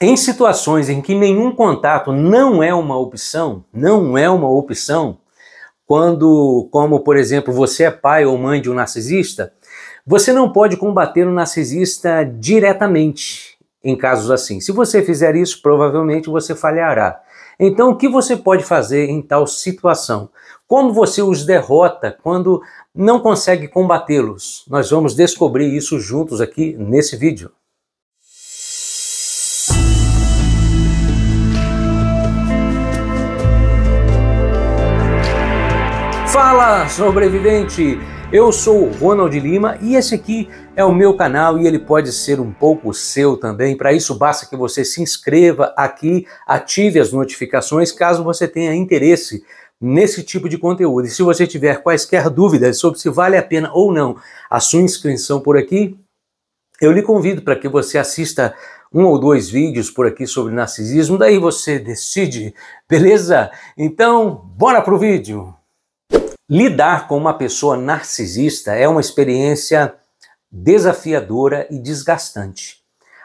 Em situações em que nenhum contato não é uma opção, não é uma opção, quando, como por exemplo, você é pai ou mãe de um narcisista, você não pode combater o narcisista diretamente em casos assim. Se você fizer isso, provavelmente você falhará. Então, o que você pode fazer em tal situação? Como você os derrota quando não consegue combatê-los? Nós vamos descobrir isso juntos aqui nesse vídeo. sobrevivente! Eu sou o Ronald Lima e esse aqui é o meu canal e ele pode ser um pouco seu também. Para isso basta que você se inscreva aqui, ative as notificações caso você tenha interesse nesse tipo de conteúdo. E se você tiver quaisquer dúvidas sobre se vale a pena ou não a sua inscrição por aqui, eu lhe convido para que você assista um ou dois vídeos por aqui sobre narcisismo, daí você decide, beleza? Então, bora pro vídeo! Lidar com uma pessoa narcisista é uma experiência desafiadora e desgastante.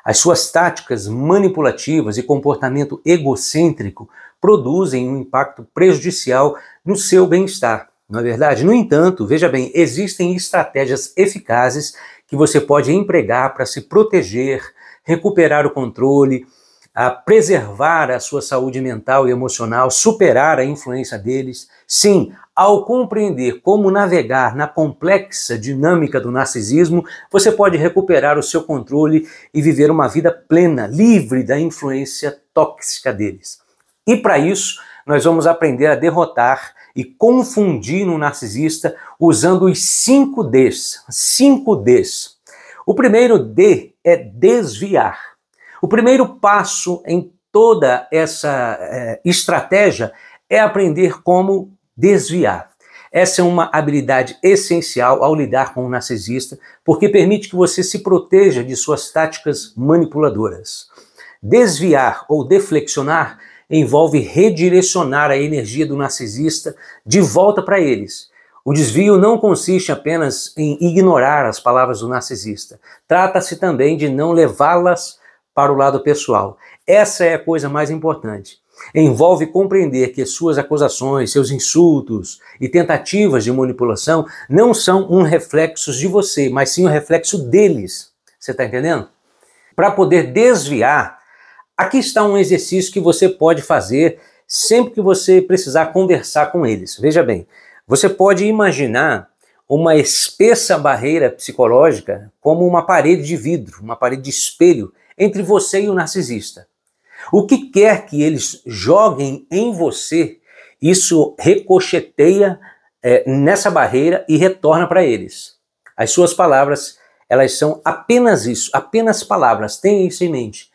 As suas táticas manipulativas e comportamento egocêntrico produzem um impacto prejudicial no seu bem-estar, não é verdade? No entanto, veja bem, existem estratégias eficazes que você pode empregar para se proteger, recuperar o controle, a preservar a sua saúde mental e emocional, superar a influência deles. Sim, ao compreender como navegar na complexa dinâmica do narcisismo, você pode recuperar o seu controle e viver uma vida plena, livre da influência tóxica deles. E para isso, nós vamos aprender a derrotar e confundir um narcisista usando os 5 Ds. 5 Ds. O primeiro D é desviar. O primeiro passo em toda essa é, estratégia é aprender como desviar. Essa é uma habilidade essencial ao lidar com o um narcisista, porque permite que você se proteja de suas táticas manipuladoras. Desviar ou deflexionar envolve redirecionar a energia do narcisista de volta para eles. O desvio não consiste apenas em ignorar as palavras do narcisista. Trata-se também de não levá-las para o lado pessoal. Essa é a coisa mais importante envolve compreender que suas acusações, seus insultos e tentativas de manipulação não são um reflexo de você, mas sim um reflexo deles. Você está entendendo? Para poder desviar, aqui está um exercício que você pode fazer sempre que você precisar conversar com eles. Veja bem, você pode imaginar uma espessa barreira psicológica como uma parede de vidro, uma parede de espelho entre você e o narcisista. O que quer que eles joguem em você, isso ricocheteia é, nessa barreira e retorna para eles. As suas palavras, elas são apenas isso, apenas palavras, tenha isso em mente.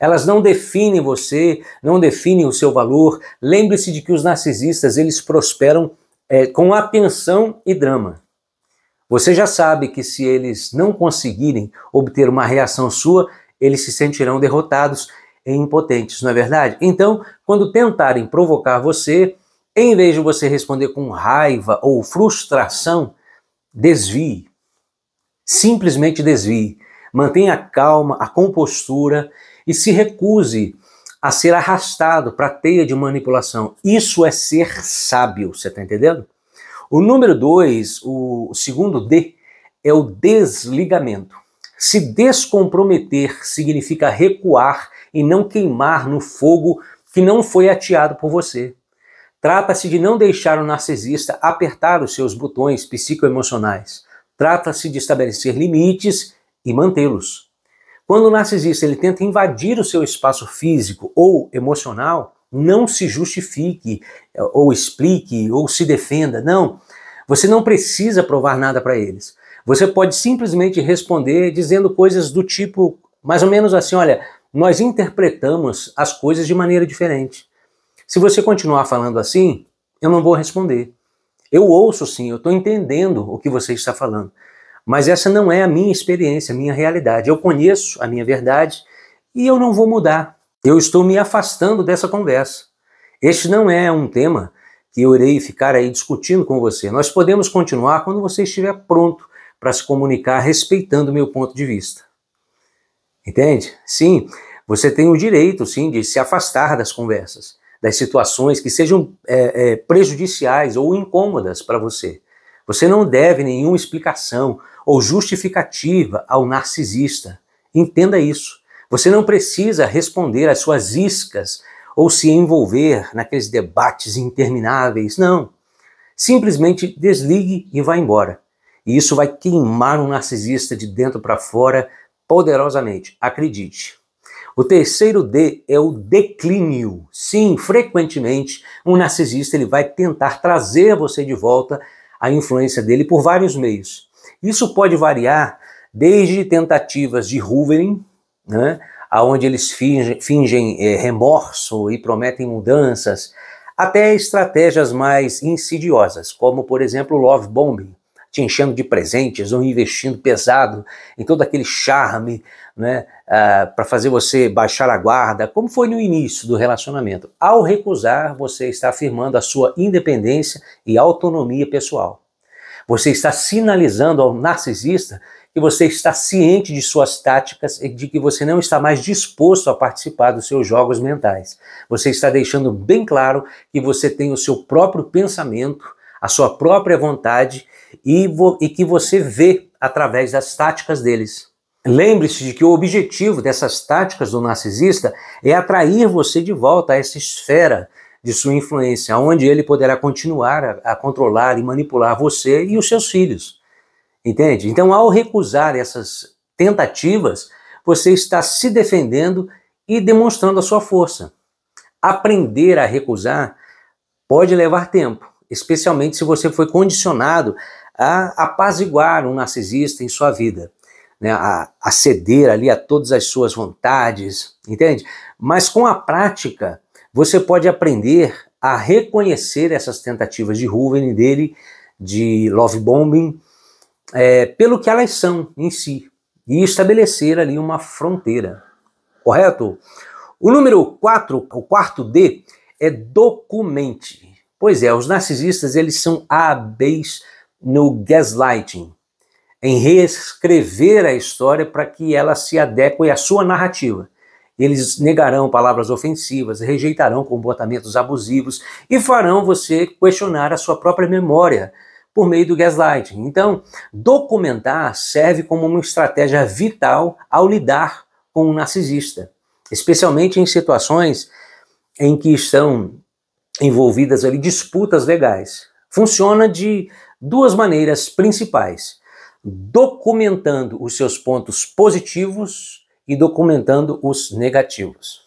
Elas não definem você, não definem o seu valor. Lembre-se de que os narcisistas, eles prosperam é, com atenção e drama. Você já sabe que se eles não conseguirem obter uma reação sua, eles se sentirão derrotados e impotentes, não é verdade? Então, quando tentarem provocar você, em vez de você responder com raiva ou frustração, desvie. Simplesmente desvie. Mantenha a calma, a compostura e se recuse a ser arrastado para a teia de manipulação. Isso é ser sábio, você está entendendo? O número dois, o segundo D, é o desligamento. Se descomprometer significa recuar e não queimar no fogo que não foi ateado por você. Trata-se de não deixar o narcisista apertar os seus botões psicoemocionais. Trata-se de estabelecer limites e mantê-los. Quando o narcisista ele tenta invadir o seu espaço físico ou emocional, não se justifique eh, ou explique ou se defenda. Não, você não precisa provar nada para eles. Você pode simplesmente responder dizendo coisas do tipo, mais ou menos assim, olha, nós interpretamos as coisas de maneira diferente. Se você continuar falando assim, eu não vou responder. Eu ouço sim, eu estou entendendo o que você está falando. Mas essa não é a minha experiência, a minha realidade. Eu conheço a minha verdade e eu não vou mudar. Eu estou me afastando dessa conversa. Este não é um tema que eu irei ficar aí discutindo com você. Nós podemos continuar quando você estiver pronto para se comunicar respeitando o meu ponto de vista. Entende? Sim, você tem o direito, sim, de se afastar das conversas, das situações que sejam é, é, prejudiciais ou incômodas para você. Você não deve nenhuma explicação ou justificativa ao narcisista. Entenda isso. Você não precisa responder às suas iscas ou se envolver naqueles debates intermináveis, não. Simplesmente desligue e vá embora. E isso vai queimar um narcisista de dentro para fora poderosamente, acredite. O terceiro D é o declínio. Sim, frequentemente um narcisista ele vai tentar trazer você de volta à influência dele por vários meios. Isso pode variar desde tentativas de hoovering, né, aonde eles fingem, fingem é, remorso e prometem mudanças, até estratégias mais insidiosas, como por exemplo o love bombing, te enchendo de presentes ou investindo pesado em todo aquele charme né, uh, ah, para fazer você baixar a guarda, como foi no início do relacionamento. Ao recusar, você está afirmando a sua independência e autonomia pessoal. Você está sinalizando ao narcisista que você está ciente de suas táticas e de que você não está mais disposto a participar dos seus jogos mentais. Você está deixando bem claro que você tem o seu próprio pensamento a sua própria vontade e, vo e que você vê através das táticas deles. Lembre-se de que o objetivo dessas táticas do narcisista é atrair você de volta a essa esfera de sua influência, onde ele poderá continuar a, a controlar e manipular você e os seus filhos. Entende? Então, ao recusar essas tentativas, você está se defendendo e demonstrando a sua força. Aprender a recusar pode levar tempo, especialmente se você foi condicionado a apaziguar um narcisista em sua vida, né, a, a ceder ali a todas as suas vontades, entende? Mas com a prática, você pode aprender a reconhecer essas tentativas de Ruven dele, de love bombing, é, pelo que elas são em si, e estabelecer ali uma fronteira, correto? O número 4, o quarto D, é documente. Pois é, os narcisistas eles são hábeis no gaslighting, em reescrever a história para que ela se adeque à sua narrativa. Eles negarão palavras ofensivas, rejeitarão comportamentos abusivos e farão você questionar a sua própria memória por meio do gaslighting. Então, documentar serve como uma estratégia vital ao lidar com o um narcisista, especialmente em situações em que estão envolvidas ali disputas legais. Funciona de duas maneiras principais: documentando os seus pontos positivos e documentando os negativos.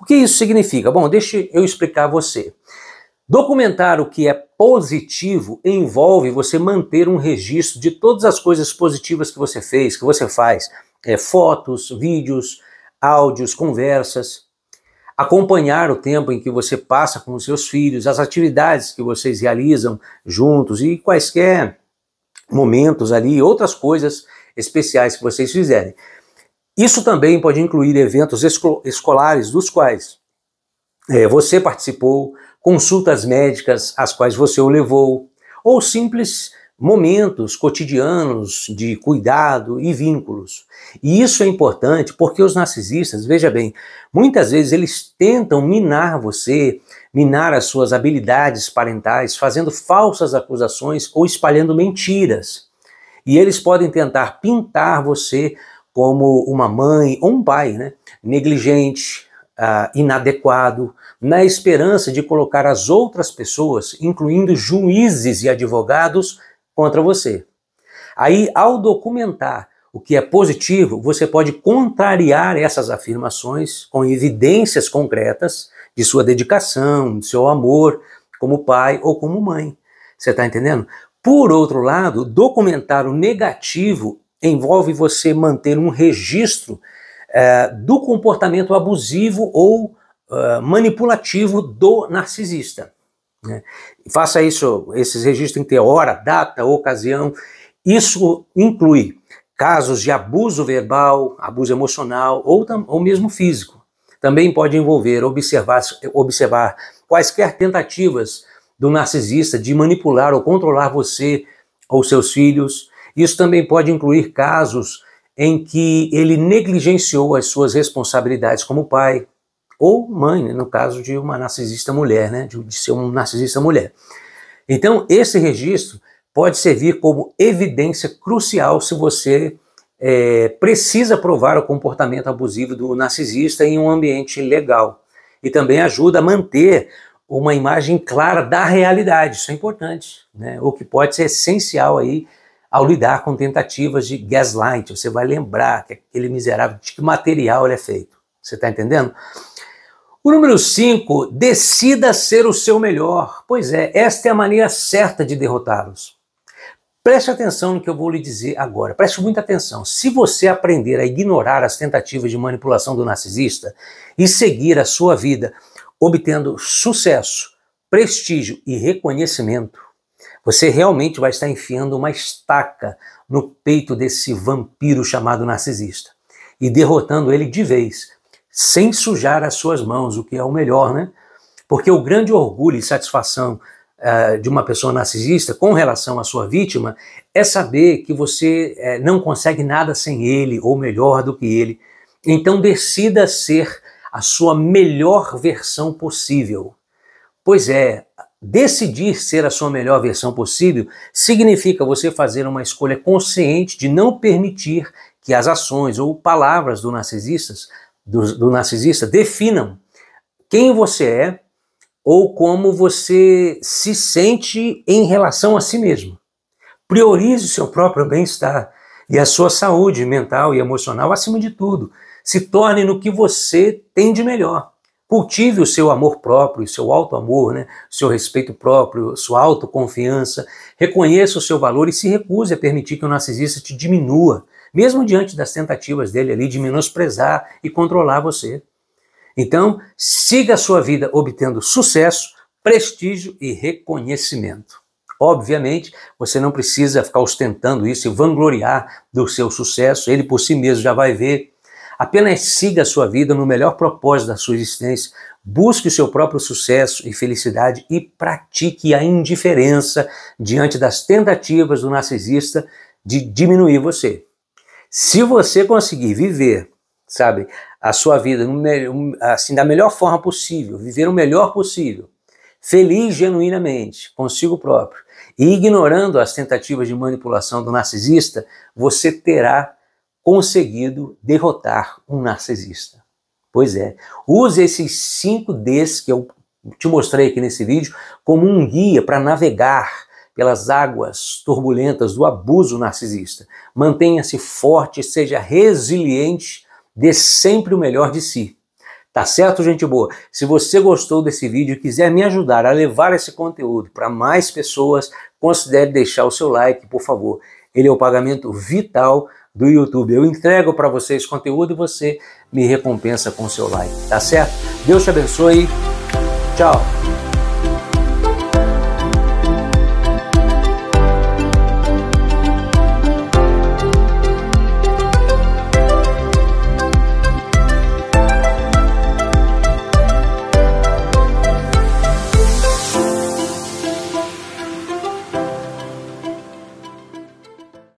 O que isso significa? Bom, deixe eu explicar a você. Documentar o que é positivo envolve você manter um registro de todas as coisas positivas que você fez, que você faz, é, fotos, vídeos, áudios, conversas acompanhar o tempo em que você passa com os seus filhos, as atividades que vocês realizam juntos e quaisquer momentos ali, outras coisas especiais que vocês fizerem. Isso também pode incluir eventos escolares dos quais é, você participou, consultas médicas às quais você o levou, ou simples momentos cotidianos de cuidado e vínculos. E isso é importante porque os narcisistas, veja bem, muitas vezes eles tentam minar você, minar as suas habilidades parentais, fazendo falsas acusações ou espalhando mentiras. E eles podem tentar pintar você como uma mãe ou um pai, né? Negligente, Uh, inadequado, na esperança de colocar as outras pessoas, incluindo juízes e advogados, contra você. Aí, ao documentar o que é positivo, você pode contrariar essas afirmações com evidências concretas de sua dedicação, de seu amor como pai ou como mãe. Você está entendendo? Por outro lado, documentar o negativo envolve você manter um registro é, do comportamento abusivo ou é, manipulativo do narcisista. Né? Faça isso, esses registros em ter é hora, data, ocasião. Isso inclui casos de abuso verbal, abuso emocional ou, ou mesmo físico. Também pode envolver observar, observar quaisquer tentativas do narcisista de manipular ou controlar você ou seus filhos. Isso também pode incluir casos em que ele negligenciou as suas responsabilidades como pai, ou mãe, né, no caso de uma narcisista mulher, né, de, de ser um narcisista mulher. Então, esse registro pode servir como evidência crucial se você é, precisa provar o comportamento abusivo do narcisista em um ambiente legal. E também ajuda a manter uma imagem clara da realidade, isso é importante, né? o que pode ser essencial aí ao lidar com tentativas de gaslight, você vai lembrar que aquele miserável, de que material ele é feito, você está entendendo? O número 5, decida ser o seu melhor. Pois é, esta é a maneira certa de derrotá-los. Preste atenção no que eu vou lhe dizer agora. Preste muita atenção. Se você aprender a ignorar as tentativas de manipulação do narcisista e seguir a sua vida obtendo sucesso, prestígio e reconhecimento, você realmente vai estar enfiando uma estaca no peito desse vampiro chamado narcisista e derrotando ele de vez, sem sujar as suas mãos, o que é o melhor, né? Porque o grande orgulho e satisfação uh, de uma pessoa narcisista com relação à sua vítima é saber que você uh, não consegue nada sem ele, ou melhor do que ele. Então decida ser a sua melhor versão possível. Pois é, decidir ser a sua melhor versão possível significa você fazer uma escolha consciente de não permitir que as ações ou palavras do narcisista do, do narcisista definam quem você é ou como você se sente em relação a si mesmo. Priorize o seu próprio bem-estar e a sua saúde mental e emocional acima de tudo. Se torne no que você tem de melhor. Cultive o seu amor próprio, o seu alto amor né? o seu respeito próprio, sua autoconfiança. Reconheça o seu valor e se recuse a permitir que o narcisista te diminua, mesmo diante das tentativas dele ali de menosprezar e controlar você. Então, siga a sua vida obtendo sucesso, prestígio e reconhecimento. Obviamente, você não precisa ficar ostentando isso e vangloriar do seu sucesso, ele por si mesmo já vai ver. Apenas siga a sua vida no melhor propósito da sua existência, busque o seu próprio sucesso e felicidade e pratique a indiferença diante das tentativas do narcisista de diminuir você. Se você conseguir viver, sabe, a sua vida assim da melhor forma possível, viver o melhor possível, feliz genuinamente, consigo próprio, e ignorando as tentativas de manipulação do narcisista, você terá conseguido derrotar um narcisista. Pois é, use esses cinco Ds que eu te mostrei aqui nesse vídeo como um guia para navegar pelas águas turbulentas do abuso narcisista. Mantenha-se forte, seja resiliente, dê sempre o melhor de si. Tá certo, gente boa? Se você gostou desse vídeo e quiser me ajudar a levar esse conteúdo para mais pessoas, considere deixar o seu like, por favor. Ele é o pagamento vital do YouTube. Eu entrego para vocês conteúdo e você me recompensa com o seu like, tá certo? Deus te abençoe. Tchau.